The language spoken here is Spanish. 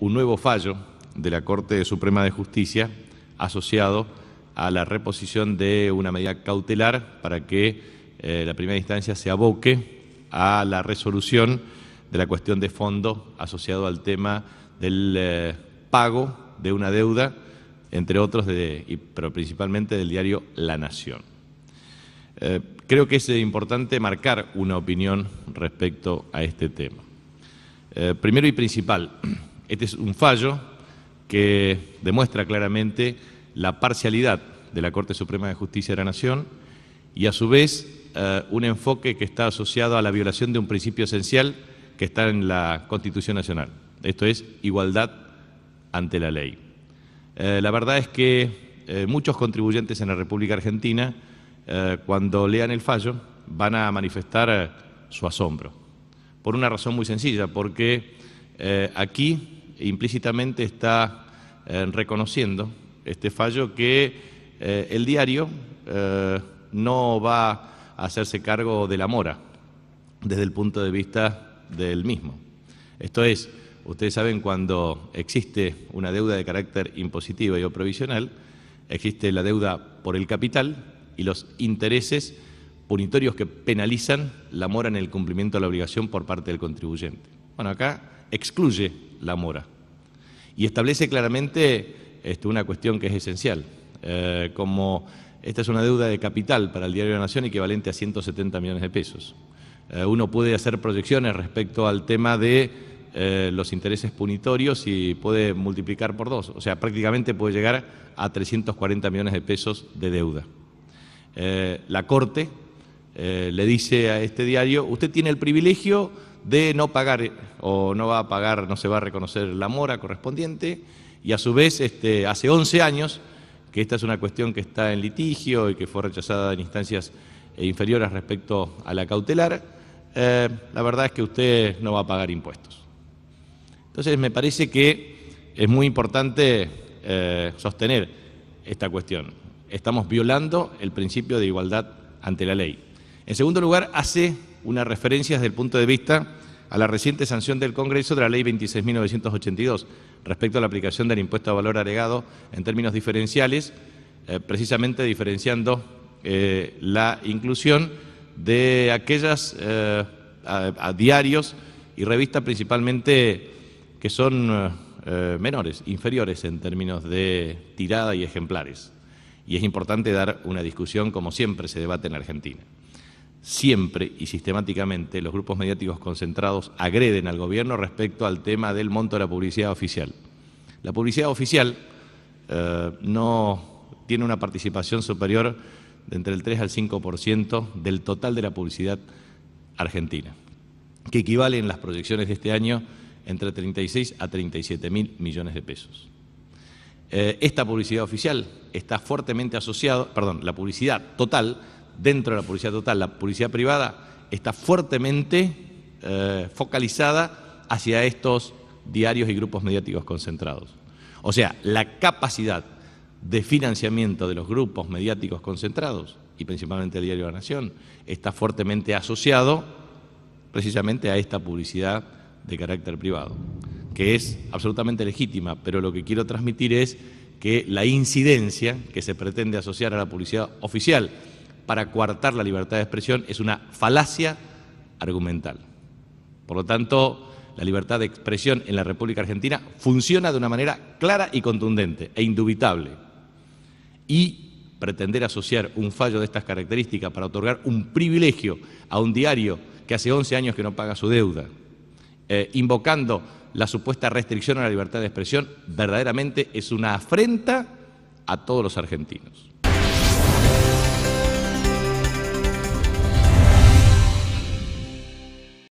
un nuevo fallo de la Corte Suprema de Justicia asociado a la reposición de una medida cautelar para que eh, la primera instancia se aboque a la resolución de la cuestión de fondo asociado al tema del eh, pago de una deuda, entre otros, de, pero principalmente del diario La Nación. Eh, creo que es importante marcar una opinión respecto a este tema. primero y principal, este es un fallo que demuestra claramente la parcialidad de la Corte Suprema de Justicia de la Nación y a su vez eh, un enfoque que está asociado a la violación de un principio esencial que está en la Constitución Nacional. Esto es igualdad ante la ley. Eh, la verdad es que eh, muchos contribuyentes en la República Argentina, cuando lean el fallo, van a manifestar su asombro. Por una razón muy sencilla, porque aquí implícitamente está eh, reconociendo este fallo que eh, el diario eh, no va a hacerse cargo de la mora desde el punto de vista del mismo. Esto es, ustedes saben cuando existe una deuda de carácter impositivo y o provisional, existe la deuda por el capital y los intereses punitorios que penalizan la mora en el cumplimiento de la obligación por parte del contribuyente. Bueno, acá excluye la mora. Y establece claramente este, una cuestión que es esencial, eh, como esta es una deuda de capital para el Diario de la Nación equivalente a 170 millones de pesos. Eh, uno puede hacer proyecciones respecto al tema de eh, los intereses punitorios y puede multiplicar por dos, o sea, prácticamente puede llegar a 340 millones de pesos de deuda. la Corte le dice a este diario, usted tiene el privilegio de no pagar eh, o no va a pagar, no se va a reconocer la mora correspondiente, y a su vez este, hace 11 años que esta es una cuestión que está en litigio y que fue rechazada en instancias eh, inferiores respecto a la cautelar, eh, la verdad es que usted no va a pagar impuestos. Entonces me parece que es muy importante sostener esta cuestión. Estamos violando el principio de igualdad ante la ley. En segundo lugar, hace una referencia desde el punto de vista a la reciente sanción del Congreso de la Ley 26.982 respecto a la aplicación del impuesto a valor agregado en términos diferenciales, eh, precisamente diferenciando eh, la inclusión de aquellas eh, a diarios y revistas principalmente que son menores, inferiores en términos de tirada y ejemplares. Y es importante dar una discusión como siempre se debate en Argentina siempre y sistemáticamente los grupos mediáticos concentrados agreden al gobierno respecto al tema del monto de la publicidad oficial. La publicidad oficial eh, no tiene una participación superior de entre el 3 al 5% del total de la publicidad argentina, que equivale en las proyecciones de este año entre 36 a 37 mil millones de pesos. Eh, esta publicidad oficial está fuertemente asociada, perdón, la publicidad total dentro de la publicidad total, la publicidad privada está fuertemente eh, focalizada hacia estos diarios y grupos mediáticos concentrados. O sea, la capacidad de financiamiento de los grupos mediáticos concentrados, y principalmente el diario La Nación, está fuertemente asociado precisamente a esta publicidad de carácter privado, que es absolutamente legítima, pero lo que quiero transmitir es que la incidencia que se pretende asociar a la publicidad oficial para coartar la libertad de expresión es una falacia argumental. Por lo tanto, la libertad de expresión en la República Argentina funciona de una manera clara y contundente e indubitable. Y pretender asociar un fallo de estas características para otorgar un privilegio a un diario que hace 11 años que no paga su deuda, eh, invocando la supuesta restricción a la libertad de expresión, verdaderamente es una afrenta a todos los argentinos.